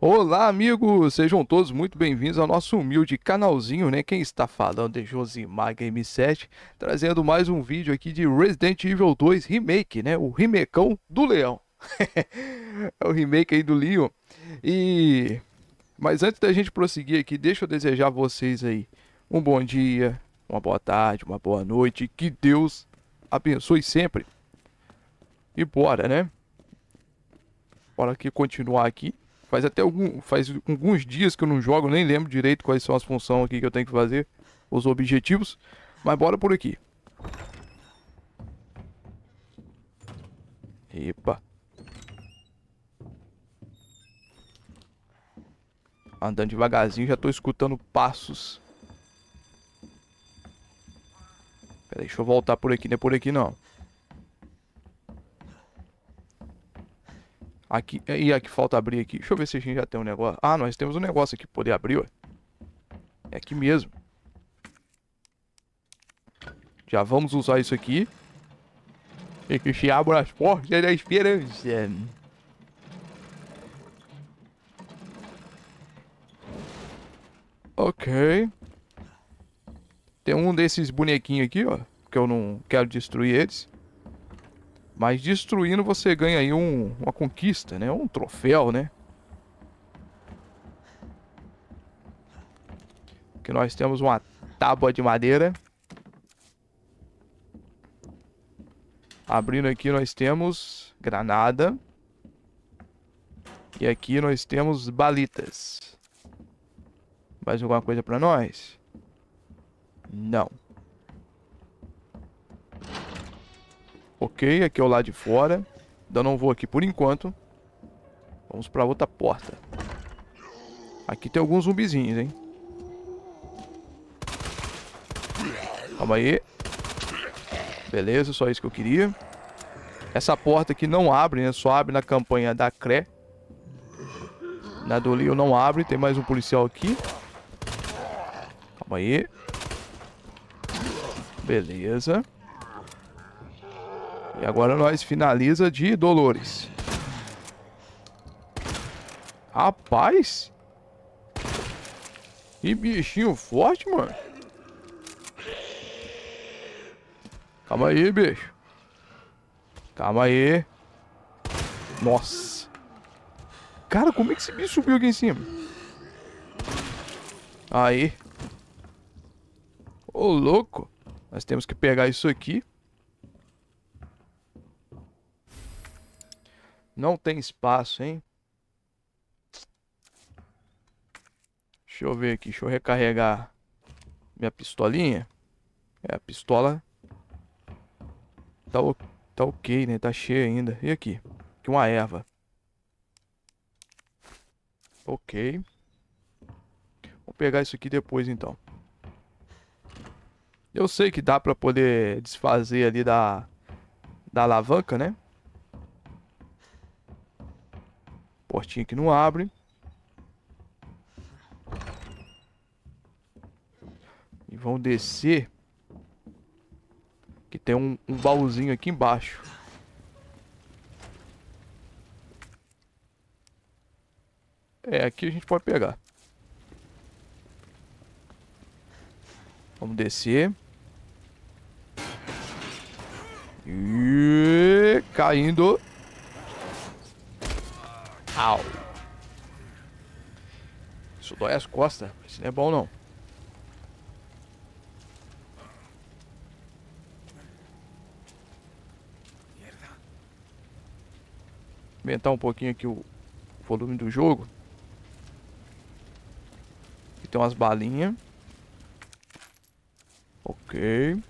Olá, amigos! Sejam todos muito bem-vindos ao nosso humilde canalzinho, né? Quem está falando é Josimar Game 7, trazendo mais um vídeo aqui de Resident Evil 2 Remake, né? O remecão do Leão. é o remake aí do Leon. E... Mas antes da gente prosseguir aqui, deixa eu desejar a vocês aí um bom dia, uma boa tarde, uma boa noite. Que Deus abençoe sempre. E bora, né? Bora aqui continuar aqui. Faz até algum, faz alguns dias que eu não jogo, nem lembro direito quais são as funções aqui que eu tenho que fazer, os objetivos. Mas bora por aqui. Epa. Andando devagarzinho, já estou escutando passos. Peraí, deixa eu voltar por aqui. Não é por aqui, não. Aqui, e aqui falta abrir aqui. Deixa eu ver se a gente já tem um negócio. Ah, nós temos um negócio aqui pra poder abrir, É aqui mesmo. Já vamos usar isso aqui. E que se abra as portas da esperança. Ok. Tem um desses bonequinhos aqui, ó. Que eu não quero destruir eles. Mas destruindo você ganha aí um, uma conquista, né? Um troféu, né? Aqui nós temos uma tábua de madeira. Abrindo aqui nós temos granada. E aqui nós temos balitas. Mais alguma coisa para nós? Não. Ok, aqui é o lado de fora. Ainda não vou aqui por enquanto. Vamos pra outra porta. Aqui tem alguns zumbizinhos, hein? Calma aí. Beleza, só isso que eu queria. Essa porta aqui não abre, né? Só abre na campanha da Cré. Na do Leo não abre. Tem mais um policial aqui. Calma aí. Beleza. E agora nós finaliza de Dolores. Rapaz! Que bichinho forte, mano. Calma aí, bicho. Calma aí. Nossa. Cara, como é que esse bicho subiu aqui em cima? Aí. Ô, louco. Nós temos que pegar isso aqui. Não tem espaço, hein? Deixa eu ver aqui, deixa eu recarregar minha pistolinha. É, a pistola tá, tá ok, né? Tá cheia ainda. E aqui? Aqui uma erva. Ok. Vou pegar isso aqui depois, então. Eu sei que dá pra poder desfazer ali da, da alavanca, né? Portinha que não abre. E vão descer. Que tem um, um baúzinho aqui embaixo. É, aqui a gente pode pegar. Vamos descer. E caindo. Au. Isso dói as costas. Isso não é bom, não. Aumentar um pouquinho aqui o volume do jogo. Aqui tem umas balinhas. Ok.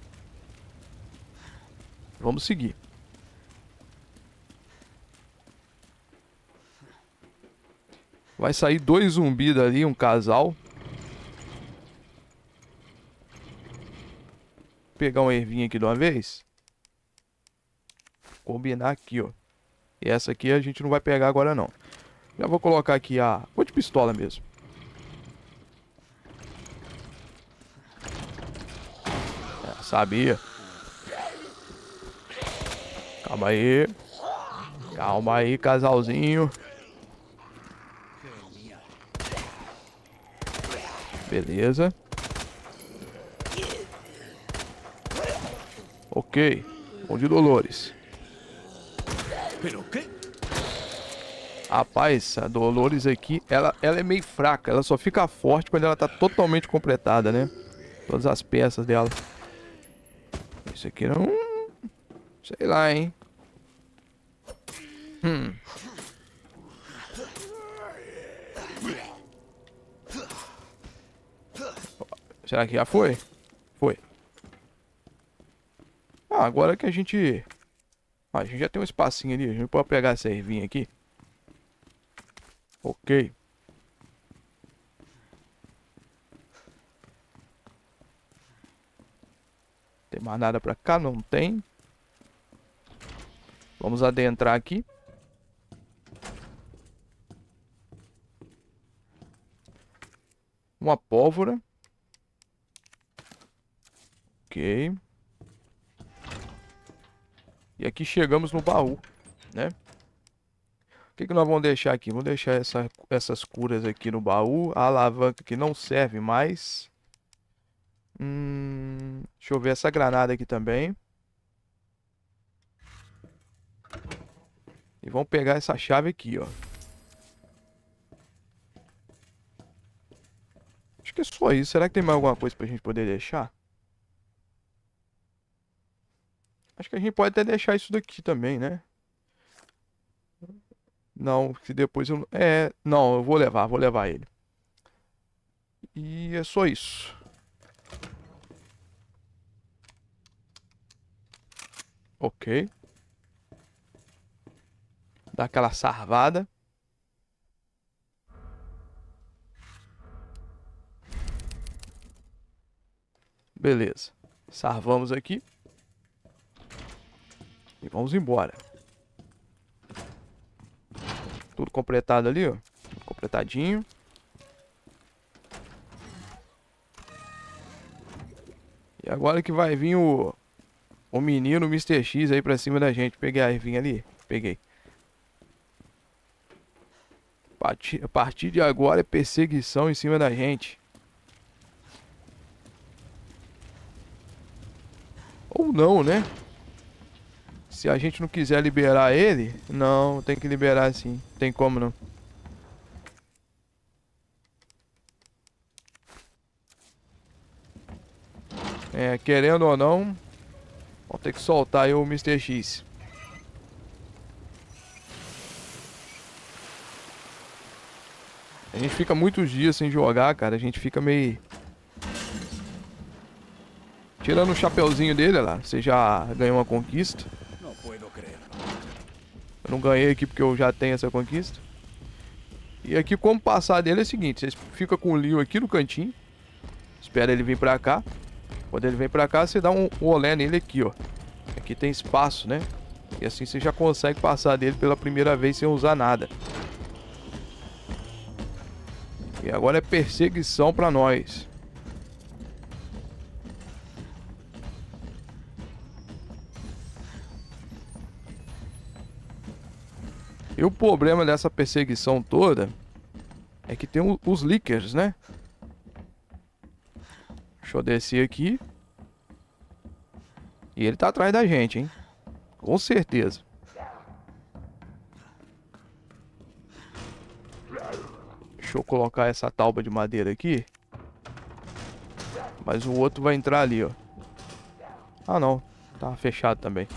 Vamos seguir. Vai sair dois zumbis dali, um casal. Pegar uma ervinha aqui de uma vez. Combinar aqui, ó. E essa aqui a gente não vai pegar agora, não. Já vou colocar aqui a... Vou de pistola mesmo. É, sabia. Calma aí. Calma aí, casalzinho. Beleza. Ok. Bom Dolores. Rapaz, a Dolores aqui, ela, ela é meio fraca. Ela só fica forte quando ela tá totalmente completada, né? Todas as peças dela. Isso aqui não... Sei lá, hein? Hum... Será que já foi? Foi. Ah, agora que a gente... Ah, a gente já tem um espacinho ali. A gente pode pegar essa ervinha aqui. Ok. Tem mais nada pra cá? Não tem. Vamos adentrar aqui. Uma pólvora. E aqui chegamos no baú, né? O que, que nós vamos deixar aqui? Vamos deixar essa, essas curas aqui no baú. A alavanca que não serve mais. Hum, deixa eu ver essa granada aqui também. E vamos pegar essa chave aqui, ó. Acho que é só isso. Será que tem mais alguma coisa pra gente poder deixar? Acho que a gente pode até deixar isso daqui também, né? Não, se depois eu... É, não, eu vou levar, vou levar ele. E é só isso. Ok. Dá aquela sarvada. Beleza. Sarvamos aqui. E vamos embora. Tudo completado ali, ó. Completadinho. E agora que vai vir o, o menino Mr. X aí pra cima da gente. Peguei a ervinha ali. Peguei. A partir de agora é perseguição em cima da gente. Ou não, né? Se a gente não quiser liberar ele, não, tem que liberar sim. Tem como não. É, querendo ou não, vou ter que soltar aí o Mr. X. A gente fica muitos dias sem jogar, cara. A gente fica meio... Tirando o chapeuzinho dele, lá, você já ganhou uma conquista. Eu não ganhei aqui porque eu já tenho essa conquista. E aqui como passar dele é o seguinte, você fica com o Leo aqui no cantinho. Espera ele vir pra cá. Quando ele vem pra cá, você dá um, um olé nele aqui, ó. Aqui tem espaço, né? E assim você já consegue passar dele pela primeira vez sem usar nada. E agora é perseguição pra nós. E o problema dessa perseguição toda é que tem os leakers, né? Deixa eu descer aqui. E ele tá atrás da gente, hein? Com certeza. Deixa eu colocar essa talba de madeira aqui. Mas o outro vai entrar ali, ó. Ah, não. Tá fechado também.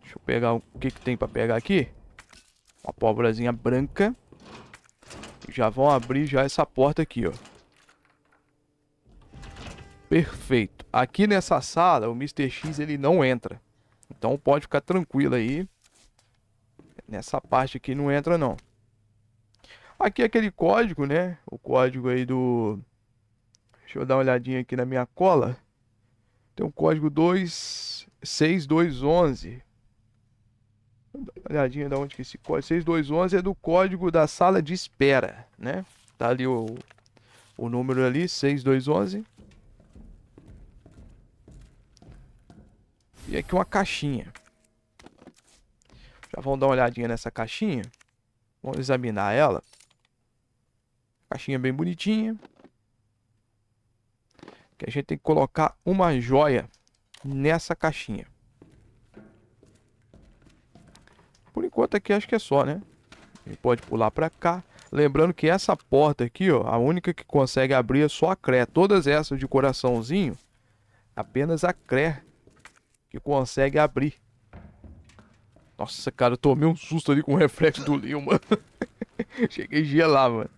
Deixa eu pegar o que, que tem pra pegar aqui abóborazinha branca. já vão abrir já essa porta aqui, ó. Perfeito. Aqui nessa sala, o Mr. X ele não entra. Então pode ficar tranquilo aí. Nessa parte aqui não entra não. Aqui é aquele código, né? O código aí do... Deixa eu dar uma olhadinha aqui na minha cola. Tem o um código 26211 olhadinha da onde que esse código. 6211 é do código da sala de espera, né? Tá ali o, o número ali, 6211. E aqui uma caixinha. Já vamos dar uma olhadinha nessa caixinha. Vamos examinar ela. Caixinha bem bonitinha. Que a gente tem que colocar uma joia nessa caixinha. Por enquanto aqui acho que é só, né? Ele pode pular para cá. Lembrando que essa porta aqui, ó, a única que consegue abrir é só a Cré. Todas essas de coraçãozinho, apenas a Cré que consegue abrir. Nossa, cara, eu tomei um susto ali com o reflexo do Leon, mano. Cheguei a gelar, mano.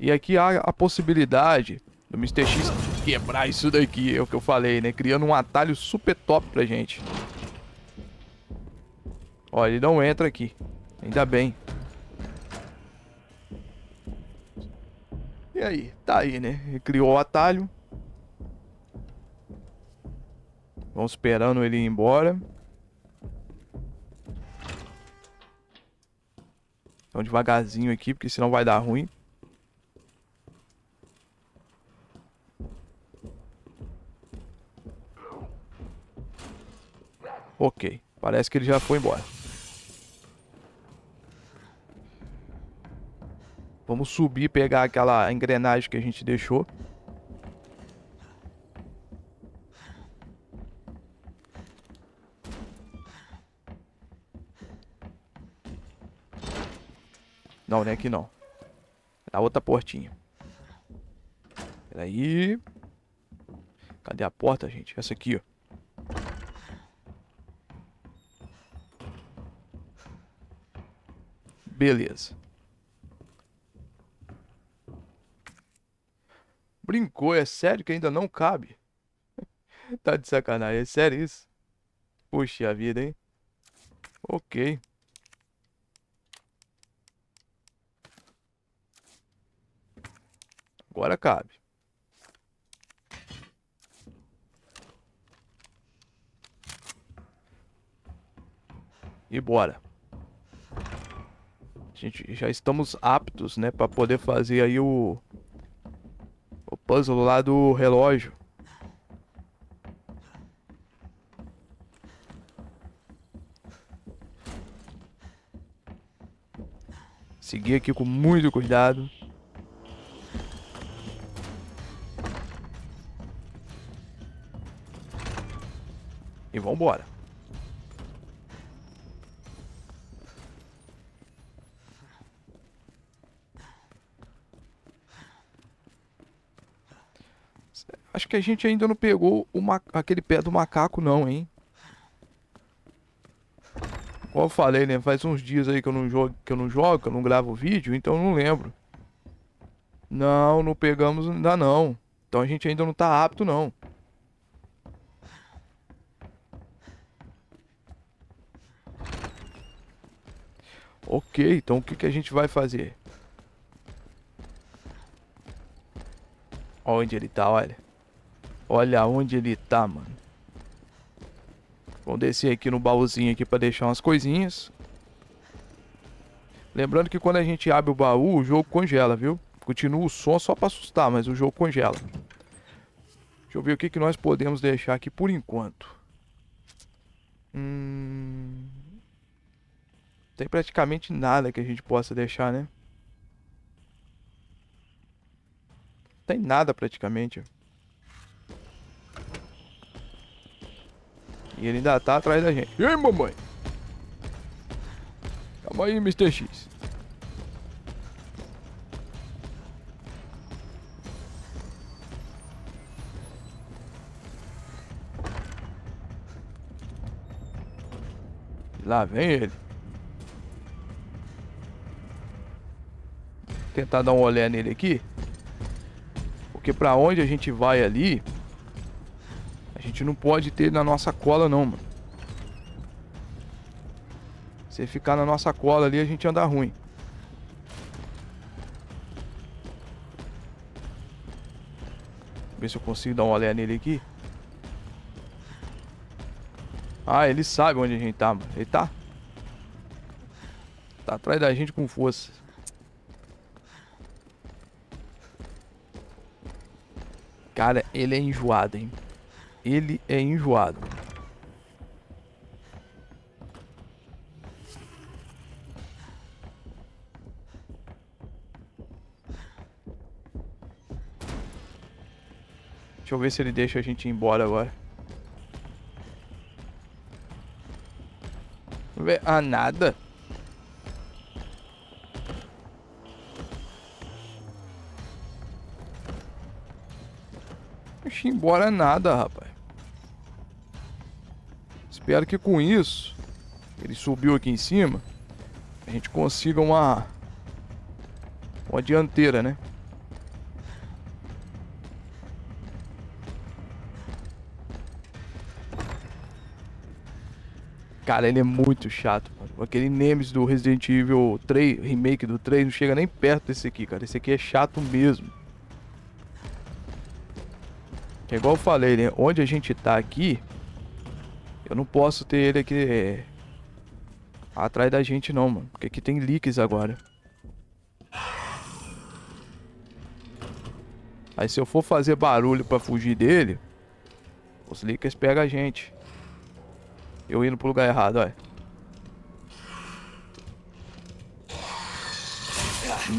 E aqui há a possibilidade do Mr. X quebrar isso daqui, é o que eu falei, né? Criando um atalho super top pra gente. Ó, ele não entra aqui. Ainda bem. E aí? Tá aí, né? Ele criou o atalho. Vamos esperando ele ir embora. Então devagarzinho aqui, porque senão vai dar ruim. Ok, parece que ele já foi embora. Vamos subir, pegar aquela engrenagem que a gente deixou. Não, nem aqui não. Na outra portinha. Peraí. Cadê a porta, gente? Essa aqui, ó. Beleza. Brincou, é sério que ainda não cabe? tá de sacanagem, é sério isso? Puxa vida, hein? Ok. Agora cabe. E bora. A gente já estamos aptos, né, para poder fazer aí o puzzle lá do relógio. Seguir aqui com muito cuidado. E vambora. embora. acho que a gente ainda não pegou aquele pé do macaco, não, hein? Como eu falei, né? Faz uns dias aí que eu não jogo, que eu não jogo, que eu não gravo vídeo, então eu não lembro. Não, não pegamos ainda não. Então a gente ainda não tá apto, não. Ok, então o que, que a gente vai fazer? Onde ele tá, olha. Olha onde ele tá, mano. Vamos descer aqui no baúzinho aqui pra deixar umas coisinhas. Lembrando que quando a gente abre o baú, o jogo congela, viu? Continua o som só pra assustar, mas o jogo congela. Deixa eu ver o que, que nós podemos deixar aqui por enquanto. Hum... Tem praticamente nada que a gente possa deixar, né? Tem nada praticamente. E ele ainda tá atrás da gente. E aí, mamãe? Calma aí, Mr. X. Lá vem ele. Vou tentar dar uma olhada nele aqui. Porque pra onde a gente vai ali gente não pode ter na nossa cola, não, mano. Se ficar na nossa cola ali, a gente anda ruim. Ver se eu consigo dar um olé nele aqui. Ah, ele sabe onde a gente tá, mano. Ele tá. Tá atrás da gente com força. Cara, ele é enjoado, hein? ele é enjoado. Deixa eu ver se ele deixa a gente ir embora agora. Ah, nada. Deixa embora nada, rapaz espero que com isso, ele subiu aqui em cima, a gente consiga uma, uma dianteira, né? Cara, ele é muito chato, mano. Aquele Nemesis do Resident Evil 3, remake do 3, não chega nem perto desse aqui, cara. Esse aqui é chato mesmo. É igual eu falei, né? Onde a gente tá aqui, eu não posso ter ele aqui é, atrás da gente não, mano. Porque aqui tem leaks agora. Aí se eu for fazer barulho pra fugir dele, os leakers pegam a gente. Eu indo pro lugar errado, olha.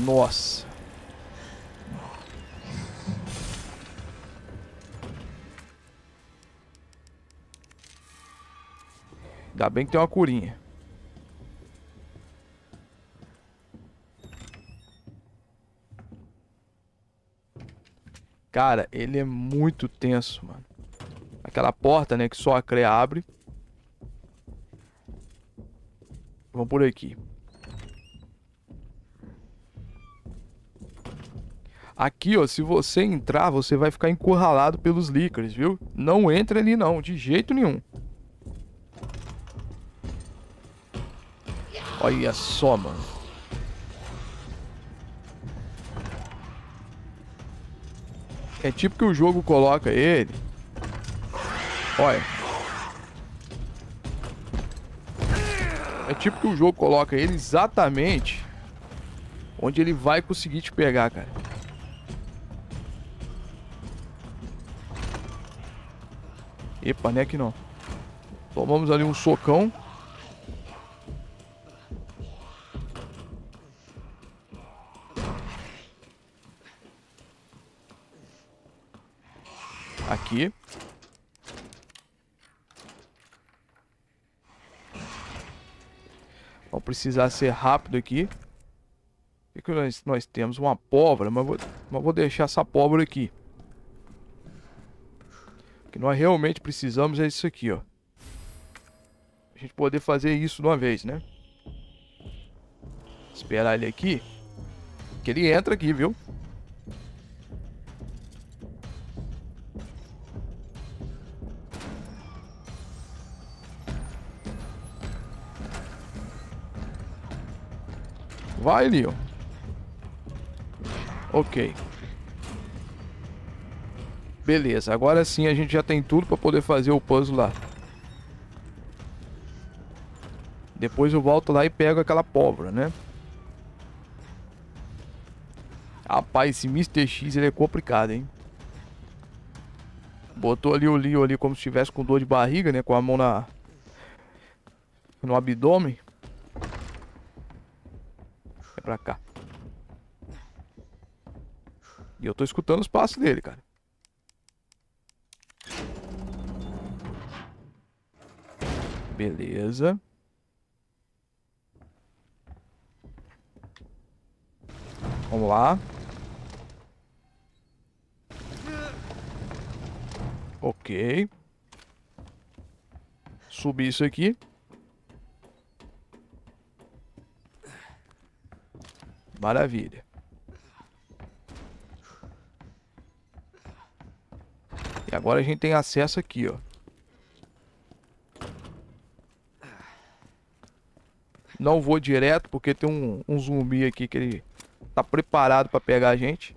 Nossa. Ainda bem que tem uma curinha. Cara, ele é muito tenso, mano. Aquela porta, né, que só a Cré abre. Vamos por aqui. Aqui, ó, se você entrar, você vai ficar encurralado pelos lickers, viu? Não entra ali não, de jeito nenhum. Olha só, mano. É tipo que o jogo coloca ele. Olha. É tipo que o jogo coloca ele exatamente onde ele vai conseguir te pegar, cara. Epa, é que não. Tomamos ali um socão. precisar ser rápido aqui. O que, que nós, nós, temos? Uma pólvora, mas vou, mas vou deixar essa pólvora aqui. O que nós realmente precisamos é isso aqui, ó. A gente poder fazer isso de uma vez, né? Esperar ele aqui. Que ele entra aqui, viu? Vai, Leon. Ok. Beleza, agora sim a gente já tem tudo para poder fazer o puzzle lá. Depois eu volto lá e pego aquela pólvora, né? Rapaz, esse Mr. X ele é complicado, hein? Botou ali o Leo ali como se estivesse com dor de barriga, né? Com a mão na... No abdômen pra cá. E eu tô escutando os passos dele, cara. Beleza. Vamos lá. Ok. Subir isso aqui. Maravilha. E agora a gente tem acesso aqui, ó. Não vou direto, porque tem um, um zumbi aqui que ele tá preparado pra pegar a gente.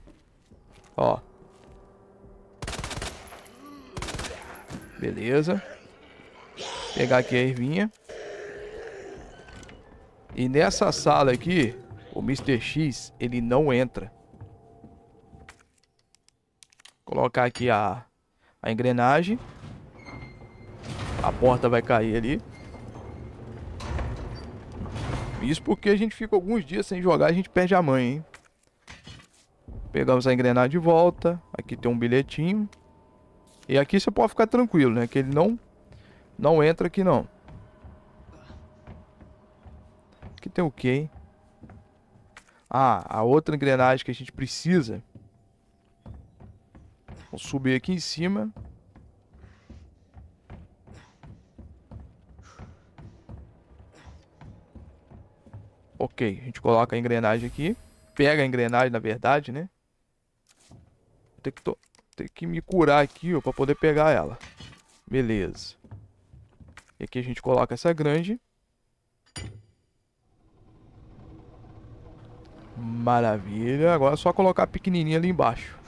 Ó. Beleza. Pegar aqui a ervinha. E nessa sala aqui, o Mr. X, ele não entra. Vou colocar aqui a, a engrenagem. A porta vai cair ali. Isso porque a gente fica alguns dias sem jogar, a gente perde a mãe, hein? Pegamos a engrenagem de volta. Aqui tem um bilhetinho. E aqui você pode ficar tranquilo, né? Que ele não, não entra aqui, não. Aqui tem o quê? hein? Ah, a outra engrenagem que a gente precisa. Vou subir aqui em cima. Ok, a gente coloca a engrenagem aqui. Pega a engrenagem, na verdade, né? ter que, to... que me curar aqui, ó, pra poder pegar ela. Beleza. E aqui a gente coloca essa grande. Maravilha. Agora é só colocar a pequenininha ali embaixo.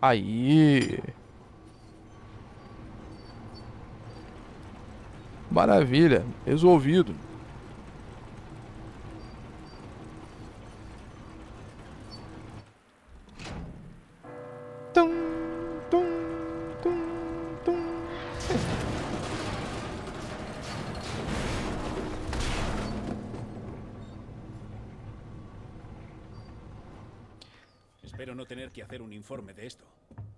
Aí. Maravilha. Resolvido. ter que fazer um informe disto.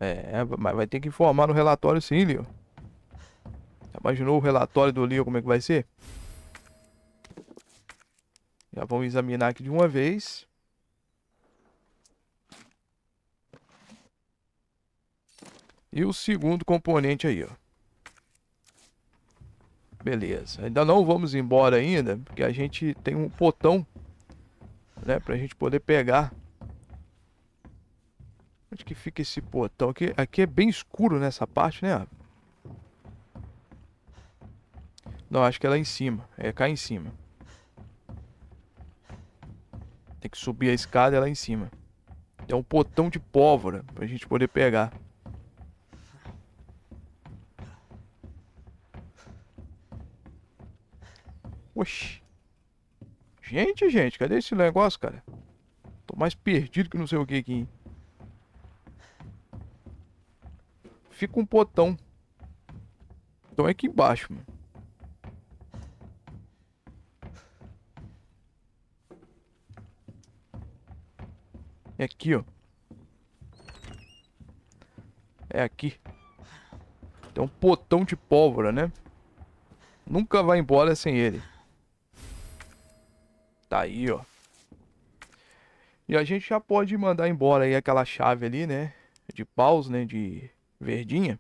É, mas vai ter que informar no relatório sim, Leo. Imaginou o relatório do Leo como é que vai ser? Já vamos examinar aqui de uma vez. E o segundo componente aí, ó. Beleza. Ainda não vamos embora ainda, porque a gente tem um potão, né, pra gente poder pegar onde que fica esse portão aqui? Aqui é bem escuro nessa parte, né? Não, acho que é lá em cima. É cá em cima. Tem que subir a escada é lá em cima. É um potão de pólvora pra gente poder pegar. Oxi. Gente, gente, cadê esse negócio, cara? Tô mais perdido que não sei o que aqui, hein? fica um potão. Então é aqui embaixo, mano. É aqui, ó. É aqui. Tem um potão de pólvora, né? Nunca vai embora sem ele. Tá aí, ó. E a gente já pode mandar embora aí aquela chave ali, né? De paus, né? De verdinha.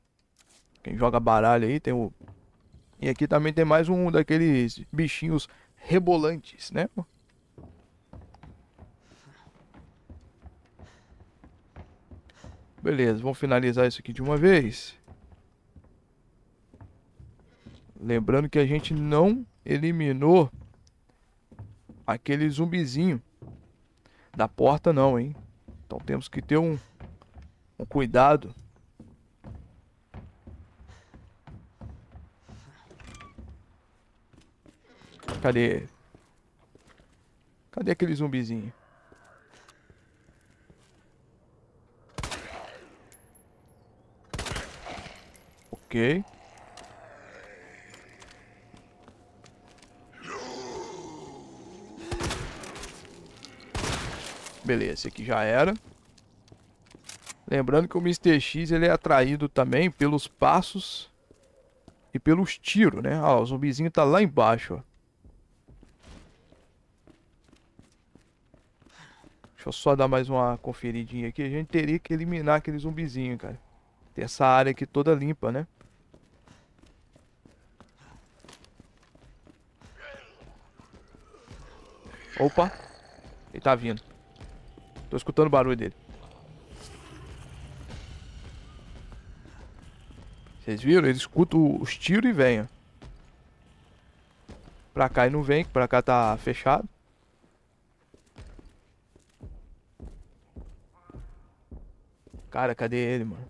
Quem joga baralho aí tem o... E aqui também tem mais um daqueles bichinhos rebolantes, né? Beleza, vamos finalizar isso aqui de uma vez. Lembrando que a gente não eliminou aquele zumbizinho da porta não, hein? Então temos que ter um, um cuidado Cadê? Cadê aquele zumbizinho? Ok. Beleza, esse aqui já era. Lembrando que o Mr. X ele é atraído também pelos passos e pelos tiros, né? Ah, o zumbizinho tá lá embaixo, ó. Deixa eu só dar mais uma conferidinha aqui. A gente teria que eliminar aquele zumbizinho, cara. Tem essa área aqui toda limpa, né? Opa! Ele tá vindo. Tô escutando o barulho dele. Vocês viram? Ele escuta os tiros e vem, Pra cá e não vem, que pra cá tá fechado. Cara, cadê ele, mano?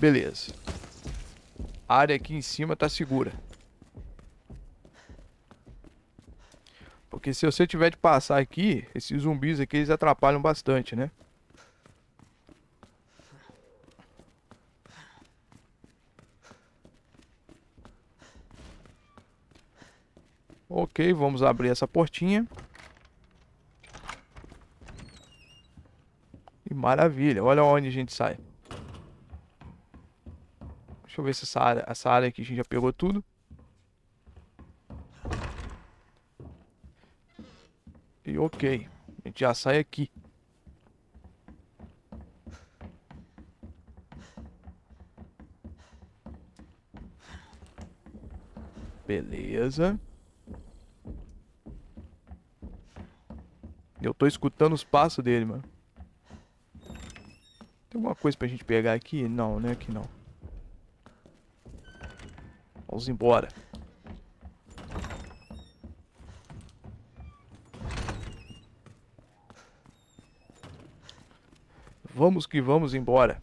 Beleza. A área aqui em cima tá segura. Porque se você tiver de passar aqui, esses zumbis aqui, eles atrapalham bastante, né? Ok, vamos abrir essa portinha. E maravilha, olha onde a gente sai. Deixa eu ver se essa área, essa área aqui a gente já pegou tudo. E ok, a gente já sai aqui. Beleza. Eu tô escutando os passos dele, mano. Tem alguma coisa pra gente pegar aqui? Não, né? Aqui não. Vamos embora. Vamos que vamos embora.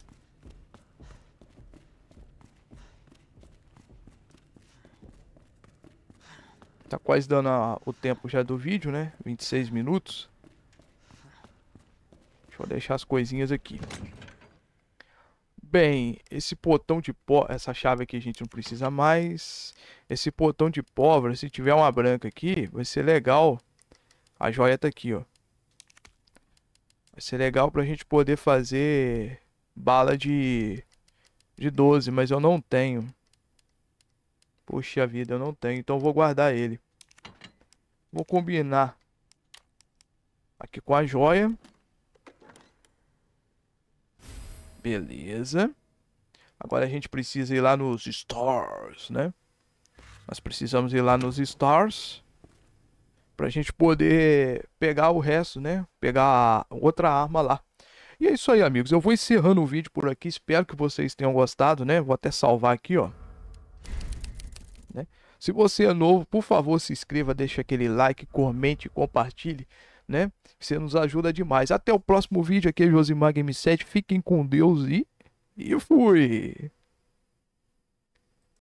Tá quase dando a, o tempo já do vídeo, né? 26 minutos. Deixa eu deixar as coisinhas aqui. Bem, esse botão de pó, essa chave aqui a gente não precisa mais. Esse botão de pólvora, se tiver uma branca aqui, vai ser legal. A joia tá aqui, ó. Vai ser legal pra gente poder fazer bala de, de 12, mas eu não tenho. Puxa vida, eu não tenho, então vou guardar ele. Vou combinar aqui com a joia. Beleza. Agora a gente precisa ir lá nos stars, né? Nós precisamos ir lá nos stars pra gente poder pegar o resto, né? Pegar outra arma lá. E é isso aí, amigos. Eu vou encerrando o vídeo por aqui. Espero que vocês tenham gostado, né? Vou até salvar aqui, ó. Né? Se você é novo, por favor, se inscreva, deixe aquele like, comente, compartilhe né? Você nos ajuda demais. Até o próximo vídeo aqui, Josimar Game 7. Fiquem com Deus e, e fui!